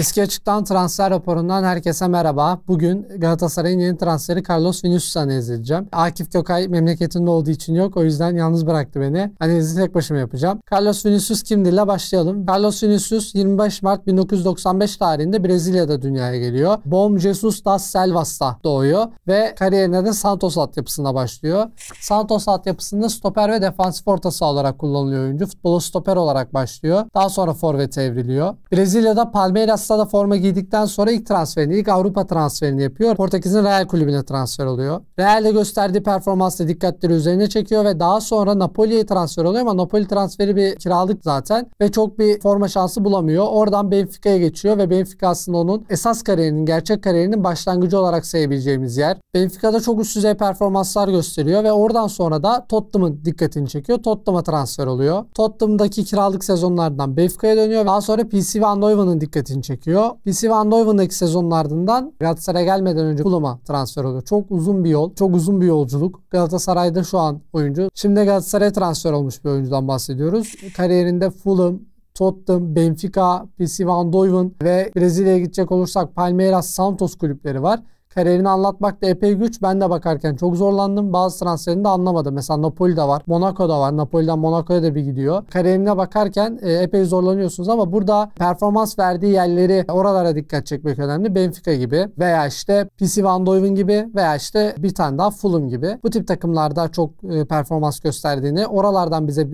Eski Açık'tan transfer raporundan herkese merhaba. Bugün Galatasaray'ın yeni transferi Carlos Vinicius'a analiz edeceğim. Akif Gökay memleketinde olduğu için yok. O yüzden yalnız bıraktı beni. Analizi hani tek başıma yapacağım. Carlos Vinicius kimdir ile başlayalım. Carlos Vinicius 25 Mart 1995 tarihinde Brezilya'da dünyaya geliyor. Bom Jesus da Selvas'ta doğuyor ve kariyerine de Santos altyapısında başlıyor. Santos altyapısında stoper ve defansif orta olarak kullanılıyor oyuncu. Futbolu stoper olarak başlıyor. Daha sonra forvet evriliyor. Brezilya'da Palmeiras Barcelona'da forma giydikten sonra ilk transferini, ilk Avrupa transferini yapıyor. Portekiz'in Real kulübüne transfer oluyor. Real'de gösterdiği performansla dikkatleri üzerine çekiyor ve daha sonra Napoli'ye transfer oluyor ama Napoli transferi bir kiralık zaten ve çok bir forma şansı bulamıyor. Oradan Benfica'ya geçiyor ve Benfica aslında onun esas kariyerinin, gerçek kariyerinin başlangıcı olarak sayabileceğimiz yer. Benfica'da çok üst düzey performanslar gösteriyor ve oradan sonra da Tottenham'ın dikkatini çekiyor. Tottenham'a transfer oluyor. Tottenham'daki kiralık sezonlardan Benfica'ya dönüyor. Daha sonra PSV Eindhoven'ın dikkatini çekiyor gözüküyor. PC Van Dijven'daki sezonun ardından Galatasaray'a gelmeden önce Fulham'a transfer oldu. Çok uzun bir yol, çok uzun bir yolculuk. Galatasaray'da şu an oyuncu. Şimdi Galatasaray'a transfer olmuş bir oyuncudan bahsediyoruz. Kariyerinde Fulham, Tottenham, Benfica, PSV Eindhoven ve Brezilya'ya gidecek olursak Palmeiras, Santos kulüpleri var. Kariyerini anlatmak da epey güç. Ben de bakarken çok zorlandım. Bazı transferini de anlamadım. Mesela Napoli'de var. Monaco'da var. Napoli'den Monaco'ya da bir gidiyor. Kariyerine bakarken e, epey zorlanıyorsunuz ama burada performans verdiği yerleri oralara dikkat çekmek önemli. Benfica gibi veya işte PC Van Duven gibi veya işte bir tane daha Fulham gibi. Bu tip takımlarda çok e, performans gösterdiğini, oralardan bize e,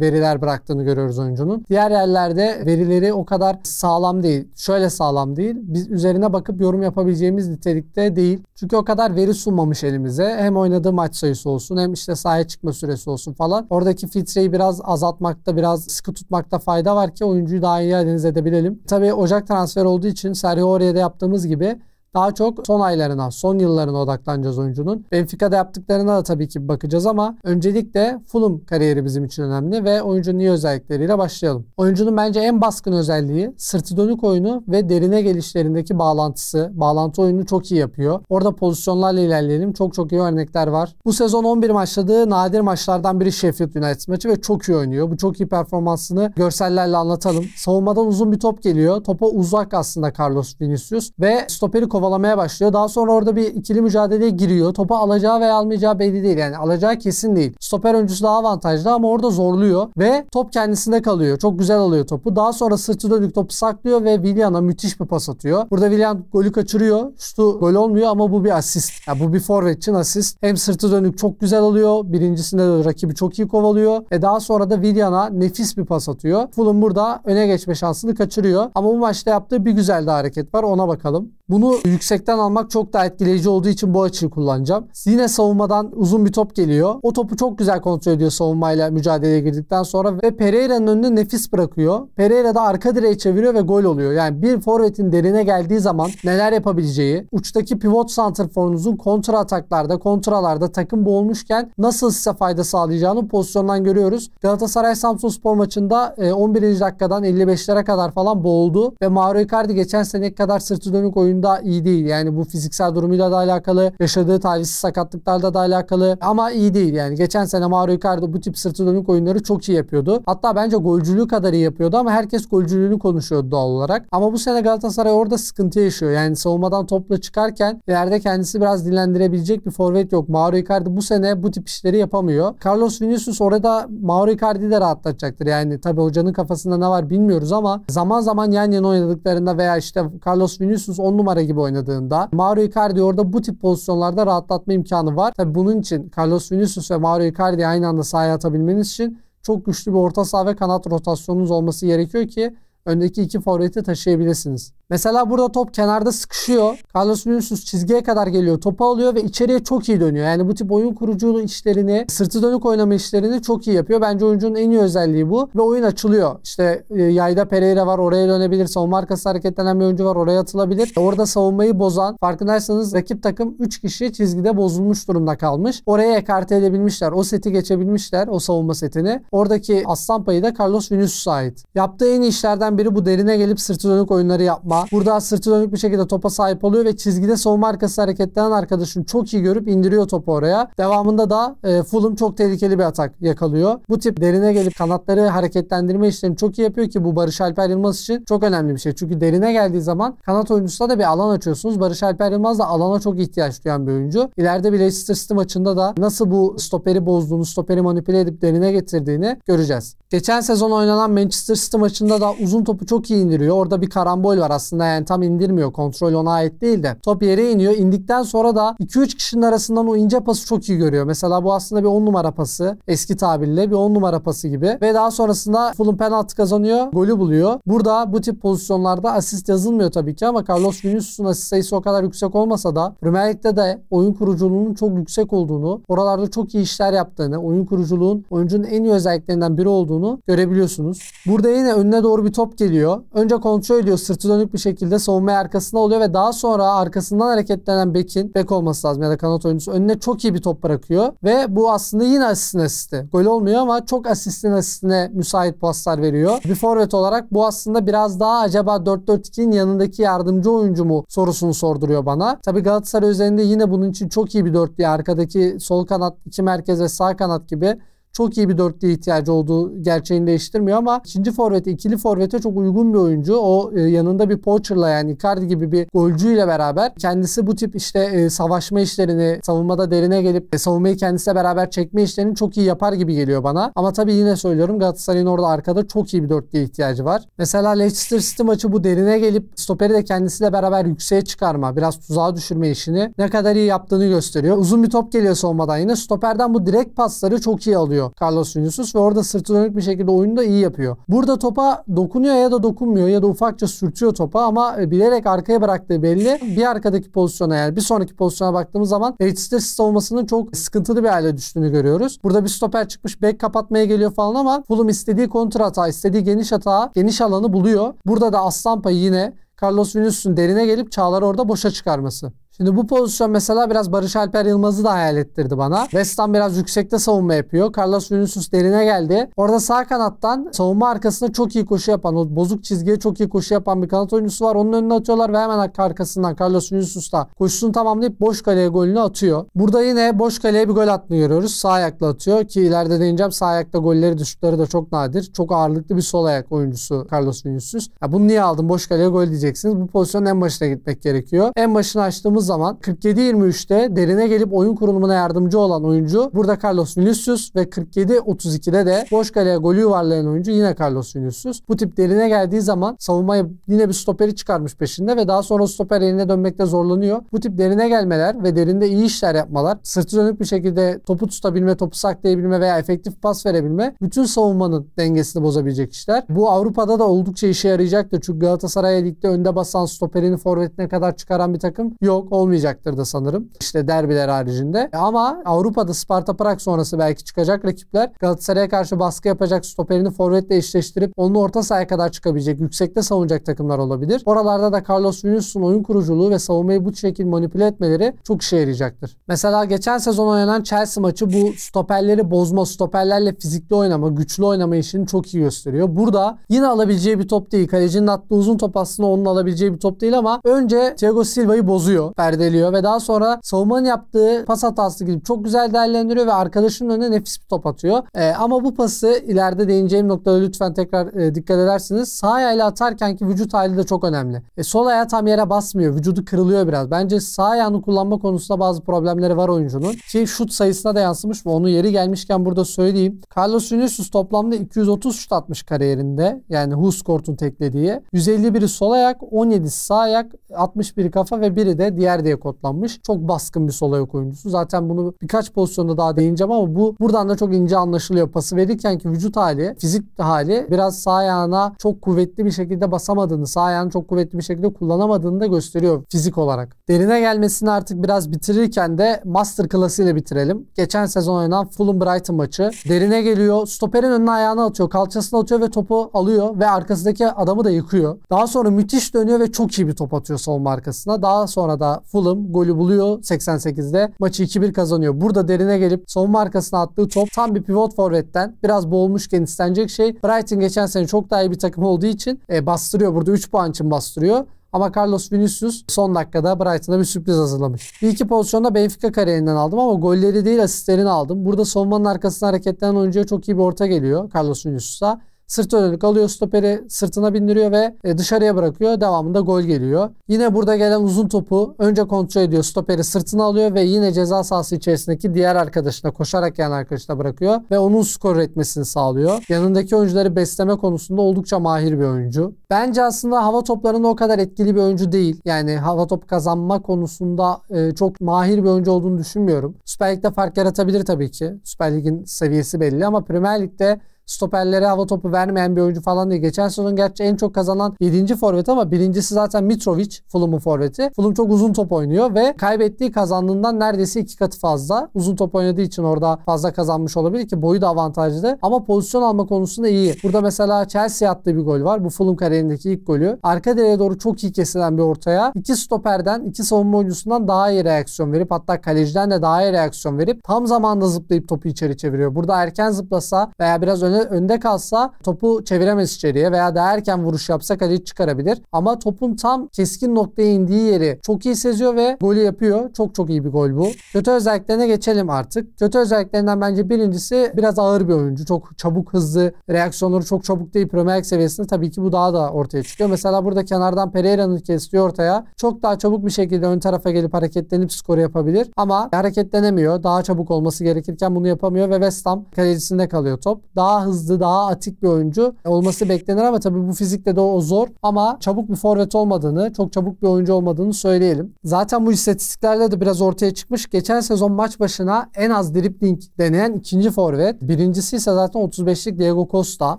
veriler bıraktığını görüyoruz oyuncunun. Diğer yerlerde verileri o kadar sağlam değil. Şöyle sağlam değil. Biz üzerine bakıp yorum yapabileceğimiz nitelik birlikte değil. Çünkü o kadar veri sunmamış elimize. Hem oynadığı maç sayısı olsun hem işte sahaya çıkma süresi olsun falan. Oradaki filtreyi biraz azaltmakta, biraz sıkı tutmakta fayda var ki oyuncuyu daha iyi analiz edebilelim. Tabii Ocak transfer olduğu için Sergio Aurier'de yaptığımız gibi daha çok son aylarına, son yıllarına odaklanacağız oyuncunun. Benfica'da yaptıklarına da tabii ki bakacağız ama öncelikle Fulham kariyeri bizim için önemli ve oyuncunun iyi özellikleriyle başlayalım. Oyuncunun bence en baskın özelliği sırtı dönük oyunu ve derine gelişlerindeki bağlantısı. Bağlantı oyunu çok iyi yapıyor. Orada pozisyonlarla ilerleyelim. Çok çok iyi örnekler var. Bu sezon 11 maçladığı nadir maçlardan biri Sheffield United maçı ve çok iyi oynuyor. Bu çok iyi performansını görsellerle anlatalım. Savunmadan uzun bir top geliyor. Topa uzak aslında Carlos Vinicius ve stoperi kovalamaya başlıyor. Daha sonra orada bir ikili mücadeleye giriyor. Topu alacağı veya almayacağı belli değil. Yani alacağı kesin değil. Stoper öncüsü daha avantajlı ama orada zorluyor ve top kendisinde kalıyor. Çok güzel alıyor topu. Daha sonra sırtı dönük topu saklıyor ve Willian'a müthiş bir pas atıyor. Burada Willian golü kaçırıyor. Şutu gol olmuyor ama bu bir asist. Yani bu bir forvet için asist. Hem sırtı dönük çok güzel alıyor. Birincisinde de rakibi çok iyi kovalıyor. E daha sonra da Willian'a nefis bir pas atıyor. Fulham burada öne geçme şansını kaçırıyor. Ama bu maçta yaptığı bir güzel de hareket var. Ona bakalım. Bunu yüksekten almak çok daha etkileyici olduğu için bu açıyı kullanacağım. Yine savunmadan uzun bir top geliyor. O topu çok güzel kontrol ediyor savunmayla mücadeleye girdikten sonra ve Pereira'nın önüne nefis bırakıyor. Pereira da arka direğe çeviriyor ve gol oluyor. Yani bir forvetin derine geldiği zaman neler yapabileceği, uçtaki pivot santrforunuzun kontra ataklarda, kontralarda takım boğulmuşken nasıl size fayda sağlayacağını pozisyondan görüyoruz. Galatasaray Samsun Spor maçında 11. E, dakikadan 55'lere kadar falan boğuldu ve Mauro Icardi geçen sene kadar sırtı dönük oyunda iyi değil. Yani bu fiziksel durumuyla da alakalı, yaşadığı talihsiz sakatlıklarla da alakalı ama iyi değil. Yani geçen sene Mauro Icardi bu tip sırtı dönük oyunları çok iyi yapıyordu. Hatta bence golcülüğü kadar iyi yapıyordu ama herkes golcülüğünü konuşuyordu doğal olarak. Ama bu sene Galatasaray orada sıkıntı yaşıyor. Yani savunmadan topla çıkarken ileride kendisi biraz dinlendirebilecek bir forvet yok. Mauro Icardi bu sene bu tip işleri yapamıyor. Carlos Vinicius orada Mauro Icardi'yi de rahatlatacaktır. Yani tabi hocanın kafasında ne var bilmiyoruz ama zaman zaman yan yana oynadıklarında veya işte Carlos Vinicius 10 numara gibi oynadıklarında oynadığında Mario Icardi orada bu tip pozisyonlarda rahatlatma imkanı var. Tabi bunun için Carlos Vinicius ve Mario Icardi aynı anda sahaya atabilmeniz için çok güçlü bir orta saha ve kanat rotasyonunuz olması gerekiyor ki öndeki iki forveti taşıyabilirsiniz. Mesela burada top kenarda sıkışıyor. Carlos Vinicius çizgiye kadar geliyor. Topu alıyor ve içeriye çok iyi dönüyor. Yani bu tip oyun kurucunun işlerini, sırtı dönük oynama işlerini çok iyi yapıyor. Bence oyuncunun en iyi özelliği bu. Ve oyun açılıyor. İşte e, yayda Pereira var oraya dönebilir. Savunma arkası hareketlenen bir oyuncu var oraya atılabilir. Orada savunmayı bozan. Farkındaysanız rakip takım 3 kişi çizgide bozulmuş durumda kalmış. Oraya ekarte edebilmişler. O seti geçebilmişler. O savunma setini. Oradaki aslan payı da Carlos Vinicius'a ait. Yaptığı en iyi işlerden şeylerden biri bu derine gelip sırtı dönük oyunları yapma. Burada sırtı dönük bir şekilde topa sahip oluyor ve çizgide savunma arkası hareketlenen arkadaşını çok iyi görüp indiriyor topu oraya. Devamında da e, Fulham çok tehlikeli bir atak yakalıyor. Bu tip derine gelip kanatları hareketlendirme işlerini çok iyi yapıyor ki bu Barış Alper Yılmaz için çok önemli bir şey. Çünkü derine geldiği zaman kanat oyuncusuna da bir alan açıyorsunuz. Barış Alper Yılmaz da alana çok ihtiyaç duyan bir oyuncu. İleride bir Leicester City maçında da nasıl bu stoperi bozduğunu, stoperi manipüle edip derine getirdiğini göreceğiz. Geçen sezon oynanan Manchester City maçında da uzun uzun topu çok iyi indiriyor. Orada bir karambol var aslında yani tam indirmiyor. Kontrol ona ait değil de. Top yere iniyor. İndikten sonra da 2-3 kişinin arasından o ince pası çok iyi görüyor. Mesela bu aslında bir 10 numara pası. Eski tabirle bir 10 numara pası gibi. Ve daha sonrasında Fulham penaltı kazanıyor. Golü buluyor. Burada bu tip pozisyonlarda asist yazılmıyor tabii ki ama Carlos Vinicius'un asist sayısı o kadar yüksek olmasa da Premier Lig'de de oyun kuruculuğunun çok yüksek olduğunu, oralarda çok iyi işler yaptığını, oyun kuruculuğun oyuncunun en iyi özelliklerinden biri olduğunu görebiliyorsunuz. Burada yine önüne doğru bir top geliyor. Önce kontrol ediyor sırtı dönük bir şekilde savunmaya arkasına oluyor ve daha sonra arkasından hareketlenen bekin bek olması lazım ya da kanat oyuncusu önüne çok iyi bir top bırakıyor ve bu aslında yine asistin asisti. Gol olmuyor ama çok asistin asistine müsait paslar veriyor. Bir forvet olarak bu aslında biraz daha acaba 4-4-2'nin yanındaki yardımcı oyuncu mu sorusunu sorduruyor bana. Tabi Galatasaray üzerinde yine bunun için çok iyi bir dörtlü arkadaki sol kanat, iki merkez ve sağ kanat gibi çok iyi bir dörtlüye ihtiyacı olduğu gerçeğini değiştirmiyor ama ikinci forvete, ikili forvete çok uygun bir oyuncu. O e, yanında bir poacher'la yani Icardi gibi bir golcüyle beraber kendisi bu tip işte e, savaşma işlerini savunmada derine gelip e, savunmayı kendisiyle beraber çekme işlerini çok iyi yapar gibi geliyor bana. Ama tabii yine söylüyorum Galatasaray'ın orada arkada çok iyi bir dörtlüye ihtiyacı var. Mesela Leicester City maçı bu derine gelip stoperi de kendisiyle beraber yükseğe çıkarma, biraz tuzağa düşürme işini ne kadar iyi yaptığını gösteriyor. Uzun bir top geliyor savunmadan yine stoperden bu direkt pasları çok iyi alıyor yapıyor Carlos Vinicius ve orada sırtı dönük bir şekilde oyunu da iyi yapıyor. Burada topa dokunuyor ya da dokunmuyor ya da ufakça sürtüyor topa ama e, bilerek arkaya bıraktığı belli. Bir arkadaki pozisyona yani bir sonraki pozisyona baktığımız zaman Leicester savunmasının çok sıkıntılı bir hale düştüğünü görüyoruz. Burada bir stoper çıkmış bek kapatmaya geliyor falan ama Fulham istediği kontra hata, istediği geniş hata, geniş alanı buluyor. Burada da aslan yine Carlos Vinicius'un derine gelip Çağlar'ı orada boşa çıkarması. Şimdi bu pozisyon mesela biraz Barış Alper Yılmaz'ı da hayal ettirdi bana. West Ham biraz yüksekte savunma yapıyor. Carlos Vinicius derine geldi. Orada sağ kanattan savunma arkasında çok iyi koşu yapan, o bozuk çizgiye çok iyi koşu yapan bir kanat oyuncusu var. Onun önüne atıyorlar ve hemen arkasından Carlos Vinicius da koşusunu tamamlayıp boş kaleye golünü atıyor. Burada yine boş kaleye bir gol attığını görüyoruz. Sağ ayakla atıyor ki ileride değineceğim sağ ayakta golleri düşükleri de çok nadir. Çok ağırlıklı bir sol ayak oyuncusu Carlos Vinicius. Ya bunu niye aldım Boş kaleye gol diyeceksiniz. Bu pozisyonun en başına gitmek gerekiyor. En başına açtığımız baktığımız zaman 47-23'te derine gelip oyun kurulumuna yardımcı olan oyuncu burada Carlos Vinicius ve 47-32'de de boş kaleye golü yuvarlayan oyuncu yine Carlos Vinicius. Bu tip derine geldiği zaman savunmayı yine bir stoperi çıkarmış peşinde ve daha sonra stoper eline dönmekte zorlanıyor. Bu tip derine gelmeler ve derinde iyi işler yapmalar, sırtı dönük bir şekilde topu tutabilme, topu saklayabilme veya efektif pas verebilme bütün savunmanın dengesini bozabilecek işler. Bu Avrupa'da da oldukça işe yarayacaktır. Çünkü Galatasaray ligde önde basan stoperini forvetine kadar çıkaran bir takım yok olmayacaktır da sanırım. İşte derbiler haricinde. E, ama Avrupa'da Sparta Prag sonrası belki çıkacak rakipler Galatasaray'a karşı baskı yapacak stoperini forvetle eşleştirip onun orta sahaya kadar çıkabilecek, yüksekte savunacak takımlar olabilir. Oralarda da Carlos Vinicius'un oyun kuruculuğu ve savunmayı bu şekilde manipüle etmeleri çok işe yarayacaktır. Mesela geçen sezon oynanan Chelsea maçı bu stoperleri bozma, stoperlerle fizikli oynama, güçlü oynama işini çok iyi gösteriyor. Burada yine alabileceği bir top değil. Kalecinin attığı uzun top aslında onun alabileceği bir top değil ama önce Thiago Silva'yı bozuyor perdeliyor ve daha sonra savunmanın yaptığı pas hatası gibi çok güzel değerlendiriyor ve arkadaşının önüne nefis bir top atıyor. E, ama bu pası ileride değineceğim noktada lütfen tekrar e, dikkat edersiniz. Sağ ayağıyla atarken ki vücut hali de çok önemli. E, sol ayağı tam yere basmıyor. Vücudu kırılıyor biraz. Bence sağ ayağını kullanma konusunda bazı problemleri var oyuncunun. Ki şut sayısına da yansımış mı? Onu yeri gelmişken burada söyleyeyim. Carlos Vinicius toplamda 230 şut atmış kariyerinde. Yani Huskort'un teklediği. 151'i sol ayak, 17 sağ ayak, 61 kafa ve biri de diğer yer diye kodlanmış. Çok baskın bir sol ayak oyuncusu. Zaten bunu birkaç pozisyonda daha değineceğim ama bu buradan da çok ince anlaşılıyor. Pası verirken ki vücut hali, fizik hali biraz sağ ayağına çok kuvvetli bir şekilde basamadığını, sağ ayağını çok kuvvetli bir şekilde kullanamadığını da gösteriyor fizik olarak. Derine gelmesini artık biraz bitirirken de master ile bitirelim. Geçen sezon oynanan Fulham Brighton maçı. Derine geliyor, stoperin önüne ayağını atıyor, kalçasına atıyor ve topu alıyor ve arkasındaki adamı da yıkıyor. Daha sonra müthiş dönüyor ve çok iyi bir top atıyor savunma arkasına. Daha sonra da Burada Fulham golü buluyor 88'de. Maçı 2-1 kazanıyor. Burada derine gelip savunma markasına attığı top tam bir pivot forvetten biraz boğulmuşken istenecek şey. Brighton geçen sene çok daha iyi bir takım olduğu için e, bastırıyor. Burada 3 puan için bastırıyor. Ama Carlos Vinicius son dakikada Brighton'a bir sürpriz hazırlamış. Bir iki pozisyonda Benfica kariyerinden aldım ama golleri değil asistlerini aldım. Burada savunmanın arkasına hareketlenen oyuncuya çok iyi bir orta geliyor Carlos Vinicius'a. Sırt dönük alıyor stoperi sırtına bindiriyor ve e, dışarıya bırakıyor. Devamında gol geliyor. Yine burada gelen uzun topu önce kontrol ediyor. Stoperi sırtına alıyor ve yine ceza sahası içerisindeki diğer arkadaşına koşarak gelen arkadaşına bırakıyor ve onun skor etmesini sağlıyor. Yanındaki oyuncuları besleme konusunda oldukça mahir bir oyuncu. Bence aslında hava toplarında o kadar etkili bir oyuncu değil. Yani hava top kazanma konusunda e, çok mahir bir oyuncu olduğunu düşünmüyorum. Süper Lig'de fark yaratabilir tabii ki. Süper Lig'in seviyesi belli ama Premier Lig'de stoperlere hava topu vermeyen bir oyuncu falan diye. Geçen sezon gerçi en çok kazanan 7. forvet ama birincisi zaten Mitrovic Fulham'ın forveti. Fulham çok uzun top oynuyor ve kaybettiği kazandığından neredeyse iki katı fazla. Uzun top oynadığı için orada fazla kazanmış olabilir ki boyu da avantajlı ama pozisyon alma konusunda iyi. Burada mesela Chelsea attığı bir gol var. Bu Fulham kariyerindeki ilk golü. Arka dereye doğru çok iyi kesilen bir ortaya. iki stoperden, iki savunma oyuncusundan daha iyi reaksiyon verip hatta kaleciden de daha iyi reaksiyon verip tam zamanda zıplayıp topu içeri çeviriyor. Burada erken zıplasa veya biraz öne öne, önde kalsa topu çeviremez içeriye veya değerken vuruş yapsa kaleci çıkarabilir. Ama topun tam keskin noktaya indiği yeri çok iyi seziyor ve golü yapıyor. Çok çok iyi bir gol bu. Kötü özelliklerine geçelim artık. Kötü özelliklerinden bence birincisi biraz ağır bir oyuncu. Çok çabuk hızlı, reaksiyonları çok çabuk değil. Premier League seviyesinde tabii ki bu daha da ortaya çıkıyor. Mesela burada kenardan Pereira'nın kestiği ortaya çok daha çabuk bir şekilde ön tarafa gelip hareketlenip skoru yapabilir. Ama hareketlenemiyor. Daha çabuk olması gerekirken bunu yapamıyor ve West Ham kalecisinde kalıyor top. Daha hızlı, daha atik bir oyuncu olması beklenir ama tabii bu fizikte de o zor. Ama çabuk bir forvet olmadığını, çok çabuk bir oyuncu olmadığını söyleyelim. Zaten bu istatistiklerde de biraz ortaya çıkmış. Geçen sezon maç başına en az dripling deneyen ikinci forvet. Birincisi ise zaten 35'lik Diego Costa.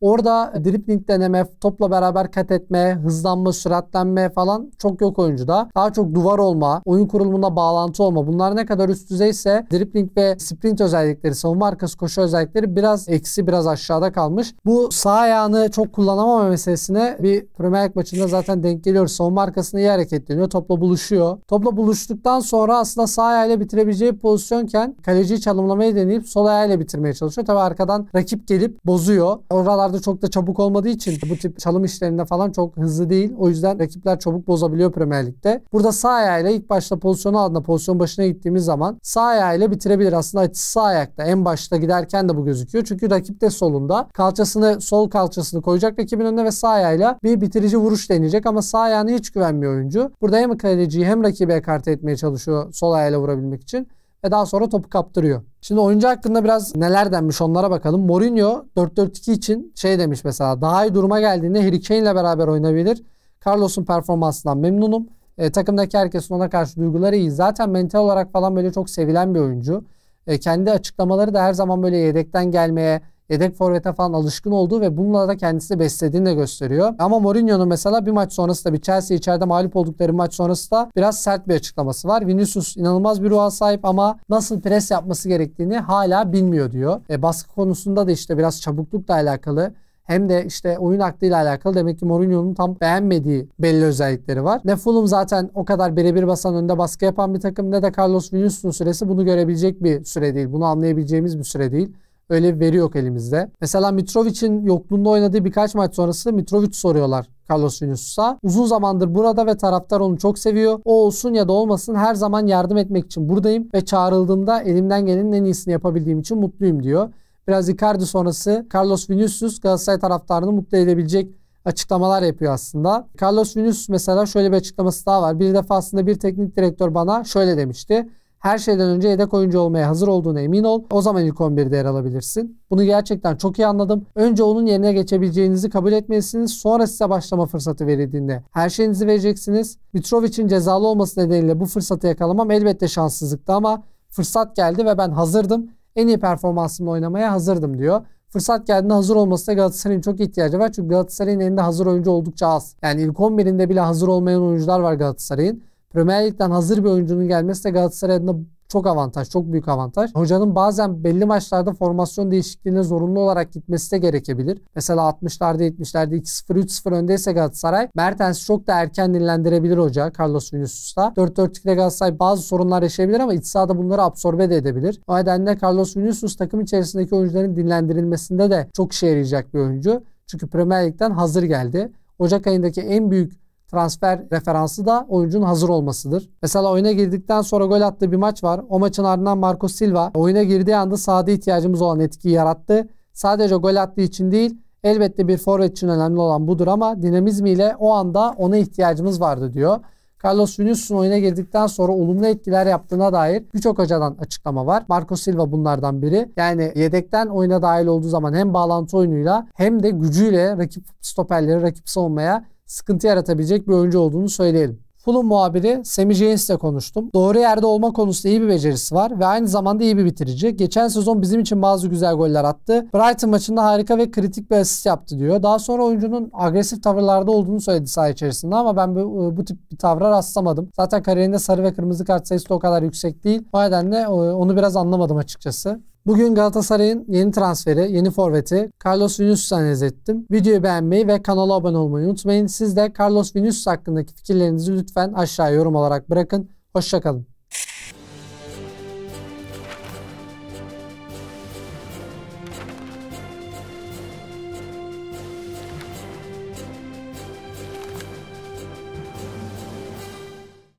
Orada dripling deneme, topla beraber kat etme, hızlanma, süratlenme falan çok yok oyuncuda. Daha çok duvar olma, oyun kurulumuna bağlantı olma. Bunlar ne kadar üst düzeyse dripling ve sprint özellikleri, savunma arkası koşu özellikleri biraz eksi, biraz aşağı aşağıda kalmış. Bu sağ ayağını çok kullanamama meselesine bir Premier League maçında zaten denk geliyoruz. Savunma markasını iyi hareketleniyor. Topla buluşuyor. Topla buluştuktan sonra aslında sağ ayağıyla bitirebileceği pozisyonken kaleciyi çalımlamayı deneyip sol ayağıyla bitirmeye çalışıyor. Tabi arkadan rakip gelip bozuyor. Oralarda çok da çabuk olmadığı için bu tip çalım işlerinde falan çok hızlı değil. O yüzden rakipler çabuk bozabiliyor Premier Lig'de. Burada sağ ayağıyla ilk başta pozisyonu aldığında pozisyon başına gittiğimiz zaman sağ ayağıyla bitirebilir. Aslında açısı sağ ayakta. En başta giderken de bu gözüküyor. Çünkü rakip de solun olduğunda kalçasını sol kalçasını koyacak rakibin önüne ve sağ ayağıyla bir bitirici vuruş deneyecek ama sağ ayağına hiç güvenmiyor oyuncu. Burada hem kaleciyi hem rakibi ekarte etmeye çalışıyor sol ayağıyla vurabilmek için ve daha sonra topu kaptırıyor. Şimdi oyuncu hakkında biraz neler denmiş onlara bakalım. Mourinho 4-4-2 için şey demiş mesela daha iyi duruma geldiğinde Harry Kane ile beraber oynayabilir. Carlos'un performansından memnunum. E, takımdaki herkesin ona karşı duyguları iyi. Zaten mental olarak falan böyle çok sevilen bir oyuncu. E, kendi açıklamaları da her zaman böyle yedekten gelmeye yedek forvete falan alışkın olduğu ve bununla da kendisini beslediğini de gösteriyor. Ama Mourinho'nun mesela bir maç sonrası da bir Chelsea içeride mağlup oldukları maç sonrası da biraz sert bir açıklaması var. Vinicius inanılmaz bir ruha sahip ama nasıl pres yapması gerektiğini hala bilmiyor diyor. E, baskı konusunda da işte biraz çabuklukla alakalı hem de işte oyun aklıyla alakalı demek ki Mourinho'nun tam beğenmediği belli özellikleri var. Ne Fulham zaten o kadar birebir basan önde baskı yapan bir takım ne de Carlos Vinicius'un süresi bunu görebilecek bir süre değil. Bunu anlayabileceğimiz bir süre değil. Öyle bir veri yok elimizde. Mesela Mitrovic'in yokluğunda oynadığı birkaç maç sonrasında Mitrovic soruyorlar Carlos Junius'a. Uzun zamandır burada ve taraftar onu çok seviyor. O olsun ya da olmasın her zaman yardım etmek için buradayım ve çağrıldığımda elimden gelenin en iyisini yapabildiğim için mutluyum diyor. Biraz Icardi sonrası Carlos Vinicius Galatasaray taraftarını mutlu edebilecek açıklamalar yapıyor aslında. Carlos Vinicius mesela şöyle bir açıklaması daha var. Bir defasında bir teknik direktör bana şöyle demişti her şeyden önce yedek oyuncu olmaya hazır olduğuna emin ol. O zaman ilk 11'de yer alabilirsin. Bunu gerçekten çok iyi anladım. Önce onun yerine geçebileceğinizi kabul etmelisiniz. Sonra size başlama fırsatı verildiğinde her şeyinizi vereceksiniz. Mitrovic'in cezalı olması nedeniyle bu fırsatı yakalamam elbette şanssızlıktı ama fırsat geldi ve ben hazırdım. En iyi performansımla oynamaya hazırdım diyor fırsat geldiğinde hazır olmasına Galatasaray'ın çok ihtiyacı var. Çünkü Galatasaray'ın elinde hazır oyuncu oldukça az. Yani ilk 11'inde bile hazır olmayan oyuncular var Galatasaray'ın. Premier Lig'den hazır bir oyuncunun gelmesi de Galatasaray adına çok avantaj, çok büyük avantaj. Hocanın bazen belli maçlarda formasyon değişikliğine zorunlu olarak gitmesi de gerekebilir. Mesela 60'larda 70'lerde 2-0 3-0 öndeyse Galatasaray Mertens çok da erken dinlendirebilir hoca Carlos Vinicius'ta. 4-4-2'de Galatasaray bazı sorunlar yaşayabilir ama iç sahada bunları absorbe de edebilir. O nedenle Carlos Vinicius takım içerisindeki oyuncuların dinlendirilmesinde de çok işe yarayacak bir oyuncu. Çünkü Premier Lig'den hazır geldi. Ocak ayındaki en büyük transfer referansı da oyuncunun hazır olmasıdır. Mesela oyuna girdikten sonra gol attığı bir maç var. O maçın ardından Marco Silva oyuna girdiği anda sahada ihtiyacımız olan etkiyi yarattı. Sadece gol attığı için değil elbette bir forvet için önemli olan budur ama dinamizmiyle o anda ona ihtiyacımız vardı diyor. Carlos Vinicius'un oyuna girdikten sonra olumlu etkiler yaptığına dair birçok hocadan açıklama var. Marco Silva bunlardan biri. Yani yedekten oyuna dahil olduğu zaman hem bağlantı oyunuyla hem de gücüyle rakip stoperleri rakip savunmaya sıkıntı yaratabilecek bir oyuncu olduğunu söyleyelim. Fulham muhabiri Sammy James ile konuştum. Doğru yerde olma konusunda iyi bir becerisi var ve aynı zamanda iyi bir bitirici. Geçen sezon bizim için bazı güzel goller attı. Brighton maçında harika ve kritik bir asist yaptı diyor. Daha sonra oyuncunun agresif tavırlarda olduğunu söyledi saha içerisinde ama ben bu, e, bu tip bir tavra rastlamadım. Zaten kariyerinde sarı ve kırmızı kart sayısı da o kadar yüksek değil. O nedenle e, onu biraz anlamadım açıkçası. Bugün Galatasaray'ın yeni transferi, yeni forveti Carlos Vinicius'u analiz ettim. Videoyu beğenmeyi ve kanala abone olmayı unutmayın. Siz de Carlos Vinicius hakkındaki fikirlerinizi lütfen aşağıya yorum olarak bırakın. Hoşçakalın.